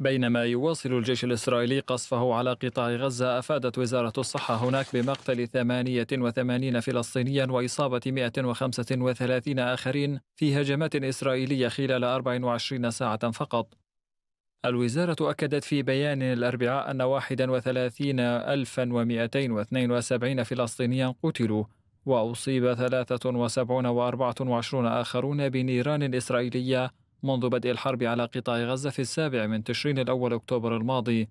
بينما يواصل الجيش الإسرائيلي قصفه على قطاع غزة أفادت وزارة الصحة هناك بمقتل 88 فلسطينيا وإصابة 135 آخرين في هجمات إسرائيلية خلال 24 ساعة فقط الوزارة أكدت في بيان الأربعاء أن 31272 فلسطينيا قتلوا وأصيب 73 و24 آخرون بنيران إسرائيلية منذ بدء الحرب على قطاع غزة في السابع من تشرين الأول أكتوبر الماضي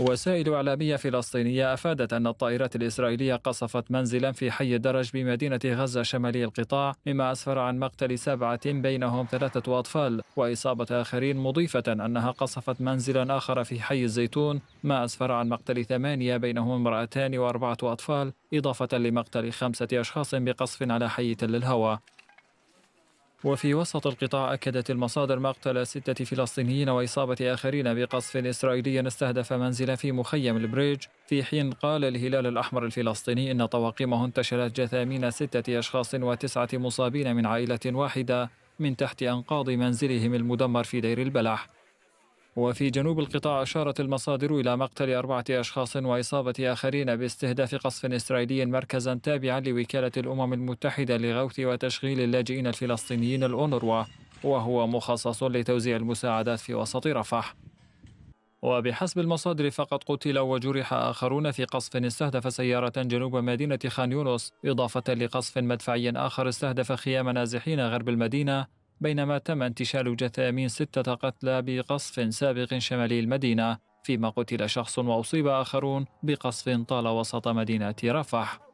وسائل إعلامية فلسطينية أفادت أن الطائرات الإسرائيلية قصفت منزلا في حي الدرج بمدينة غزة شمالي القطاع مما أسفر عن مقتل سبعة بينهم ثلاثة أطفال وإصابة آخرين مضيفة أنها قصفت منزلا آخر في حي الزيتون ما أسفر عن مقتل ثمانية بينهم امرأتان وأربعة أطفال إضافة لمقتل خمسة أشخاص بقصف على حي تل الهوى وفي وسط القطاع أكدت المصادر مقتل ستة فلسطينيين وإصابة آخرين بقصف إسرائيلي استهدف منزلا في مخيم البريج في حين قال الهلال الأحمر الفلسطيني إن طواقمه انتشلت جثامين ستة أشخاص وتسعة مصابين من عائلة واحدة من تحت أنقاض منزلهم المدمر في دير البلح وفي جنوب القطاع أشارت المصادر إلى مقتل أربعة أشخاص وإصابة آخرين باستهداف قصف إسرائيلي مركزا تابعا لوكالة الأمم المتحدة لغوث وتشغيل اللاجئين الفلسطينيين الأونروا وهو مخصص لتوزيع المساعدات في وسط رفح وبحسب المصادر فقد قتل وجرح آخرون في قصف استهدف سيارة جنوب مدينة خان يونس إضافة لقصف مدفعي آخر استهدف خيام نازحين غرب المدينة بينما تم انتشال جثامين ستة قتلى بقصف سابق شمالي المدينة فيما قتل شخص وأصيب آخرون بقصف طال وسط مدينة رفح